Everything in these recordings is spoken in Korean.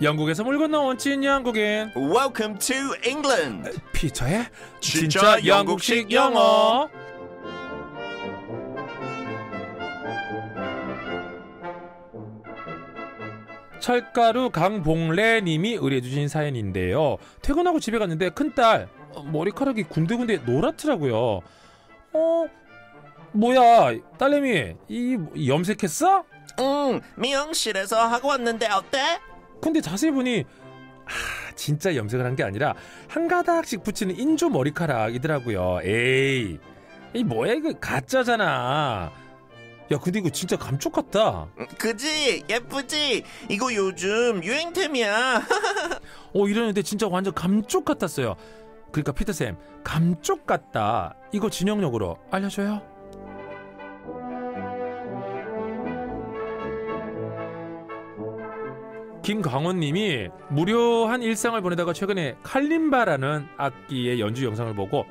영국에서 물건나온 진영국인 Welcome to England. 피터의 진짜, 진짜 영국식 영어. 철가루 강봉래님이 의뢰해주신 사연인데요. 퇴근하고 집에 갔는데 큰딸 머리카락이 군데군데 노랗더라고요. 어 뭐야 딸내미 이 염색했어? 응 미용실에서 하고 왔는데 어때? 근데 자세히 보니 아, 진짜 염색을 한 게 아니라 한 가닥씩 붙이는 인조 머리카락이더라고요. 에이, 이 뭐야 이거 가짜잖아. 야, 근데 이거 진짜 감쪽 같다. 음, 그지? 예쁘지? 이거 요즘 유행템이야. 어, 이러는데 진짜 완전 감쪽 같았어요. 그러니까 피터쌤, 감쪽 같다. 이거 진영역으로 알려줘요. 김광훈님이 무료한 일상을 보내다가 최근에 칼림바라는 악기의 연주 영상을 보고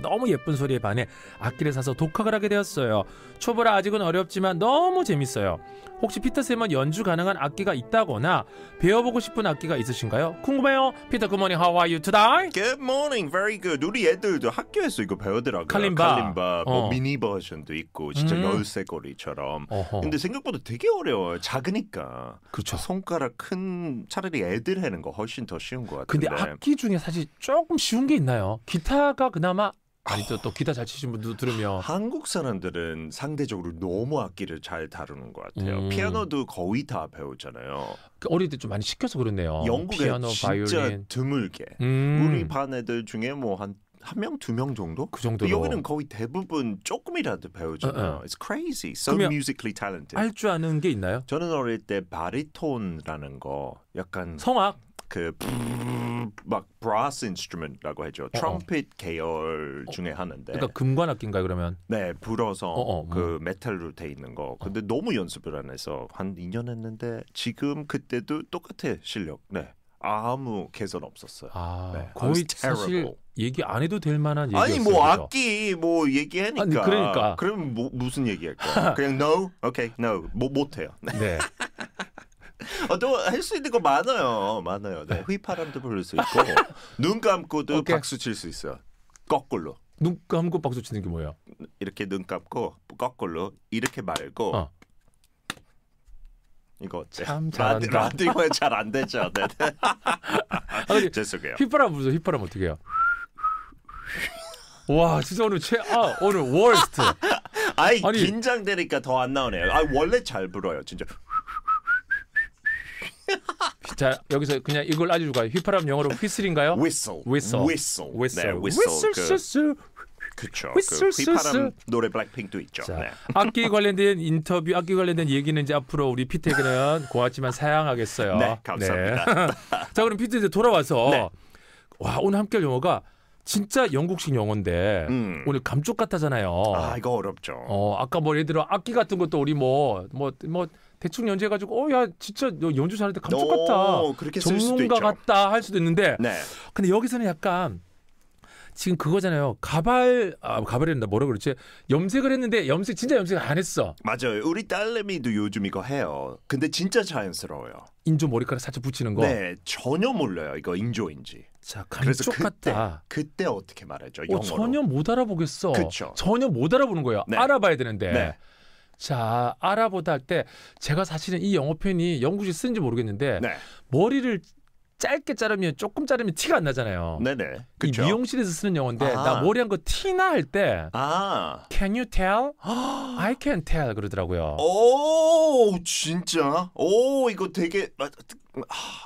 너무 예쁜 소리에 반해 악기를 사서 독학을 하게 되었어요. 초보라 아직은 어렵지만 너무 재밌어요. 혹시 피터쌤은 연주 가능한 악기가 있다거나 배워보고 싶은 악기가 있으신가요? 궁금해요. 피터 굿모닝 how are you today? Good morning. Very good. 우리 애들도 학교에서 이거 배우더라고요. 칼림바. 칼림바. 뭐 어. 미니 버전도 있고 진짜 음. 열쇠고리처럼. 어허. 근데 생각보다 되게 어려워요. 작으니까. 그렇죠. 손가락 큰 차라리 애들 하는 거 훨씬 더 쉬운 것 같은데. 근데 악기 중에 사실 조금 쉬운 게 있나요? 기타가 그나마 아니 또, 또 기타 잘 치신 분도 들으면 한국 사람들은 상대적으로 너무 악기를 잘 다루는 것 같아요. 음. 피아노도 거의 다 배우잖아요. 그 어릴 때 좀 많이 시켜서 그렇네요. 영국에 피아노, 진짜 바이올린. 드물게 음. 우리 반 애들 중에 뭐 한 한 명 두명 명 정도? 그 정도. 여기는 거의 대부분 조금이라도 배우잖아요. 어, 어. It's crazy. So musically talented. 알 줄 아는 게 있나요? 저는 어릴 때 바리톤이라는 거 약간 성악 그막 brass i n s t 라고 하죠. 어, 어. 트럼펫 계열 중에 하는데. 그러니까 금관 악기인가요, 그러면? 네, 불어서 어어, 어, 그 음. 메탈로 돼 있는 거. 근데 어. 너무 연습을 안 해서 한 2년 했는데 지금 그때도 똑같아 실력. 네. 아무 개선 없었어요. 아, 네. 거의 사실 얘기 안 해도 될 만한 얘기 아니 뭐 악기 뭐 얘기하니까. 아니, 그러니까. 그럼 뭐, 무슨 얘기할까? 그냥 no, okay, no, 뭐 못해요. 네. 어, 또할 수 있는 거 많아요. 많아요. 네, 네. 휘파람도 부를 수 있고 눈 감고도 오케이. 박수 칠 수 있어요. 거꾸로. 눈 감고 박수 치는 게 뭐예요? 이렇게 눈 감고 거꾸로 이렇게 말고 어. 이거 어때? 참 잘한다. 라디, 오에잘안 되죠. 네. 네. 아, 죄송해요. 휘파람 불죠. 휘파람 어떻게 해요? 와 진짜 오늘 최아 오늘 월스트. 아이 아니, 긴장되니까 더 안 나오네요. 아 원래 잘 불어요 진짜. 자 여기서 그냥 이걸 알주줄까요 휘파람 영어로 휘슬인가요? whistle, whistle, whistle, whistle, 네, whistle, whistle. 그, 그쵸. 그 휘파람 노래 블랙핑도 있죠. 자, 네. 악기 관련된 인터뷰, 악기 관련된 얘기는 이제 앞으로 우리 피테그는 고맙지만 사양하겠어요. 네, 감사합니다. 네. 자, 그럼 피테 이제 돌아와서 네. 와 오늘 함께할 영어가 진짜 영국식 영어인데 음. 오늘 감쪽 같아잖아요. 아 이거 어렵죠. 어 아까 뭐 예를 들어 악기 같은 것도 우리 뭐 뭐, 뭐, 뭐 대충 연주해가지고 어 야 진짜 연주 잘할 때 감쪽 같다 그렇게 전문가 같다 할 수도 있는데 네. 근데 여기서는 약간 지금 그거잖아요. 가발 아 가발이란다 뭐라 그러지? 염색을 했는데 염색 진짜 염색 안 했어. 맞아요. 우리 딸내미도 요즘 이거 해요. 근데 진짜 자연스러워요. 인조 머리카락 살짝 붙이는 거. 네, 전혀 몰라요. 이거 인조인지. 자, 그래서 그때 같다. 그때 어떻게 말하죠? 어, 영어로. 어, 전혀 못 알아보겠어. 그쵸. 전혀 못 알아보는 거예요. 네. 알아봐야 되는데. 네. 자, 알아보다 할 때 제가 사실은 이 영어 표현이 영국에서 쓰는지 모르겠는데 네. 머리를 짧게 자르면 조금 자르면 티가 안 나잖아요. 네네. 그쵸? 이 미용실에서 쓰는 영어인데 아. 나 머리 한 거 티나 할때 아. Can you tell? I can tell 그러더라고요. 오 진짜? 오 이거 되게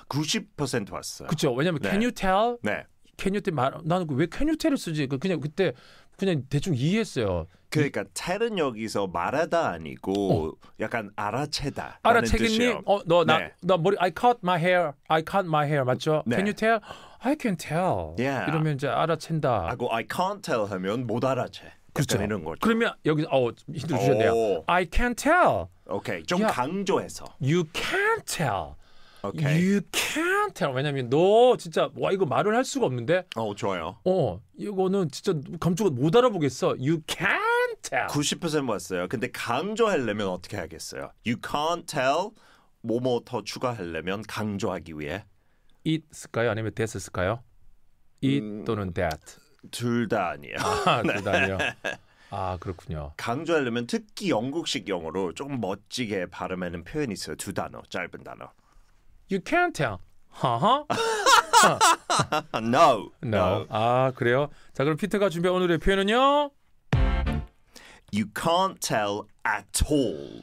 90% 아, 아, 왔어요. 그쵸 왜냐면 네. Can you 네. tell? 네. Can you tell 나는 그 왜 Can you tell을 쓰지? 그 그냥 그때 그냥 대충 이해했어요. 그러니까 찰은 여기서 말하다 아니고 어. 약간 알아채다. 알아채겠니? 어, 너나나 네. 머리 I cut my hair. I cut my hair 맞죠? 네. Can you tell? I can tell. Yeah. 이러면 이제 알아챈다. 하고 I can't tell 하면 못 알아채. 그렇죠. 이런 거죠. 그러면 여기서 어 힌트를 주셨네요. I can tell. 오케이. 좀 야. 강조해서. You can tell. 오케이. You can't tell. 왜냐면 너 진짜 와 이거 말을 할 수가 없는데. 어, 좋아요. 어 이거는 진짜 감쪽은 못 알아보겠어. You can tell. 90% 왔어요. 근데 강조하려면 어떻게 하겠어요? You can't tell 뭐뭐 더 추가하려면 강조하기 위해 it을까요? 아니면 that을까요? it 음, 또는 that. 둘 다 아니에요. 아, 둘다 네. 아니요아 그렇군요. 강조하려면 특히 영국식 영어로 좀 멋지게 발음하는 표현이 있어요. 두 단어, 짧은 단어. You can't tell. 하하. no. no. no. 아 그래요? 자 그럼 피터가 준비한 오늘의 표현은요. You can't tell at all.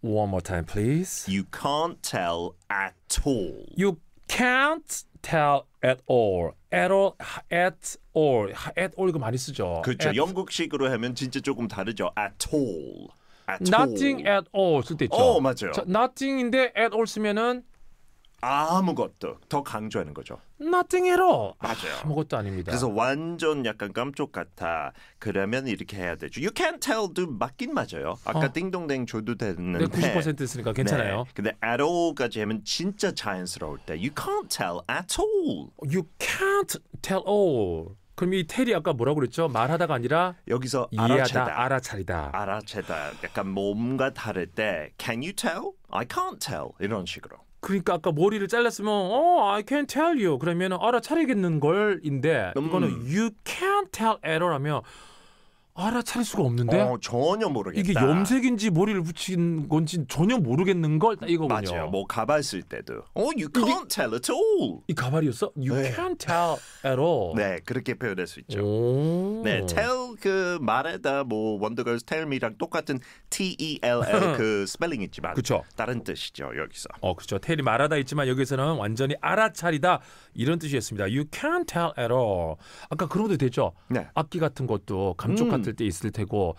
One more time, please. You can't tell at all. You can't tell at all. at all. at all. at all 이거 많이 쓰죠. 그렇죠. At, 영국식으로 하면 진짜 조금 다르죠. at all. at nothing all. at all 쓸 때 있죠. 어, 맞아요. 자, nothing인데 at all 쓰면은 아무것도 더 강조하는 거죠. Nothing at all. 아, 맞아요. 아무것도 아닙니다. 그래서 완전 약간 깜쪽 같아. 그러면 이렇게 해야 되죠. You can't tell도 맞긴 맞아요. 아까 어. 띵동댕 줘도 되는데. 네, 90% 쓰니까 괜찮아요. 네. 근데 at all까지 하면 진짜 자연스러울 때 You can't tell at all. You can't tell all. 그럼 이 텔이 아까 뭐라고 그랬죠? 말하다가 아니라 여기서 알아채다, 알아차리다, 알아차리다 약간 몸과 다를 때 Can you tell? I can't tell 이런 식으로. 그러니까 아까 머리를 잘랐으면 어 I can't tell you 그러면 알아차리겠는 걸인데 음. 이거는 음. you can't tell error라면 알아차릴 수가 없는데 어, 전혀 모르겠다. 이게 염색인지 머리를 붙인 건지 전혀 모르겠는 걸 이거군요. 맞아요. 뭐 가발 쓸 때도 어, you can't tell at all. 이 가발이었어? You 네. can't tell at all. 네, 그렇게 표현할 수 있죠. 네, tell 그 말에다 뭐원더걸 tell me랑 똑같은 T E L L 그 스펠링 있지만 그쵸. 다른 뜻이죠 여기서. 어, 그렇죠. tell이 말하다 있지만 여기서는 완전히 알아차리다 이런 뜻이었습니다. You can't tell at all. 아까 그런 것도 되죠. 네. 악기 같은 것도 감촉 같은 같을 음. 때 있을 테고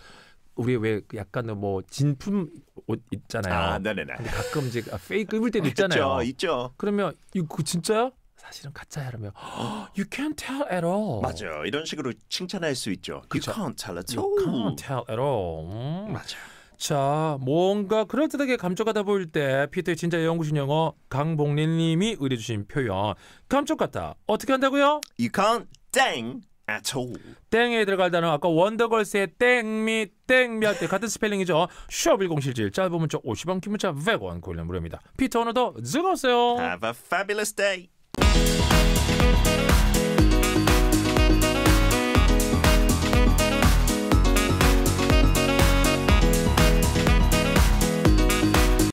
우리 왜약간뭐 진품 옷 있잖아요. 아, 네네 근데 가끔 이제 아, 페이크 입을 때도 있잖아요. 있죠, 있죠. 그러면 이거 진짜야? 사실은 가짜야 그러면 you can't tell at all. 맞아요. 이런 식으로 칭찬할 수 있죠. 그쵸? You can't tell at all. You can't tell at all. 음. 맞아 자, 뭔가 그럴듯하게 감쪽같아 보일 때 피터의 진짜 영구신 영어 강복린 님이 의뢰 주신 표현 감쪽같아 어떻게 한다고요? You can't dang at all. 땡에 들어갈 단어 아까 원더걸스의 땡미 땡몇할 같은 스펠링이죠. 샵1077 짧은 문자 50원 긴 문자 100원 고려 무료입니다. 피터 오늘도 즐거웠어요. Have a fabulous day.